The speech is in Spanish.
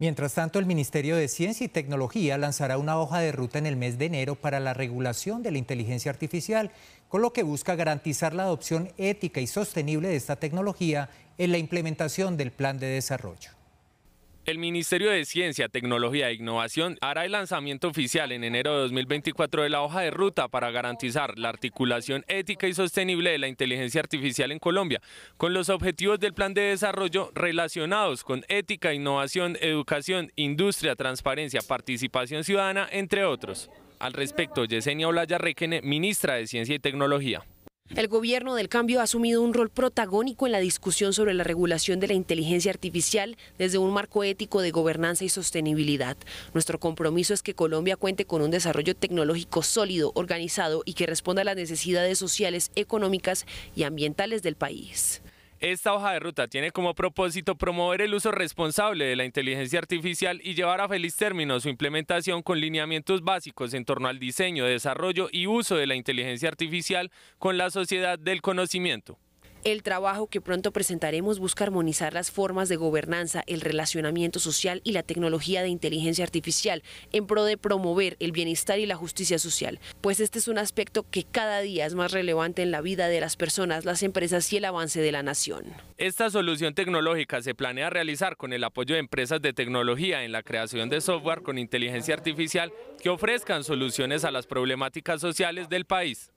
Mientras tanto, el Ministerio de Ciencia y Tecnología lanzará una hoja de ruta en el mes de enero para la regulación de la inteligencia artificial, con lo que busca garantizar la adopción ética y sostenible de esta tecnología en la implementación del plan de desarrollo. El Ministerio de Ciencia, Tecnología e Innovación hará el lanzamiento oficial en enero de 2024 de la hoja de ruta para garantizar la articulación ética y sostenible de la inteligencia artificial en Colombia, con los objetivos del plan de desarrollo relacionados con ética, innovación, educación, industria, transparencia, participación ciudadana, entre otros. Al respecto, Yesenia Olaya Requene, ministra de Ciencia y Tecnología. El gobierno del cambio ha asumido un rol protagónico en la discusión sobre la regulación de la inteligencia artificial desde un marco ético de gobernanza y sostenibilidad. Nuestro compromiso es que Colombia cuente con un desarrollo tecnológico sólido, organizado y que responda a las necesidades sociales, económicas y ambientales del país. Esta hoja de ruta tiene como propósito promover el uso responsable de la inteligencia artificial y llevar a feliz término su implementación con lineamientos básicos en torno al diseño, desarrollo y uso de la inteligencia artificial con la sociedad del conocimiento. El trabajo que pronto presentaremos busca armonizar las formas de gobernanza, el relacionamiento social y la tecnología de inteligencia artificial en pro de promover el bienestar y la justicia social, pues este es un aspecto que cada día es más relevante en la vida de las personas, las empresas y el avance de la nación. Esta solución tecnológica se planea realizar con el apoyo de empresas de tecnología en la creación de software con inteligencia artificial que ofrezcan soluciones a las problemáticas sociales del país.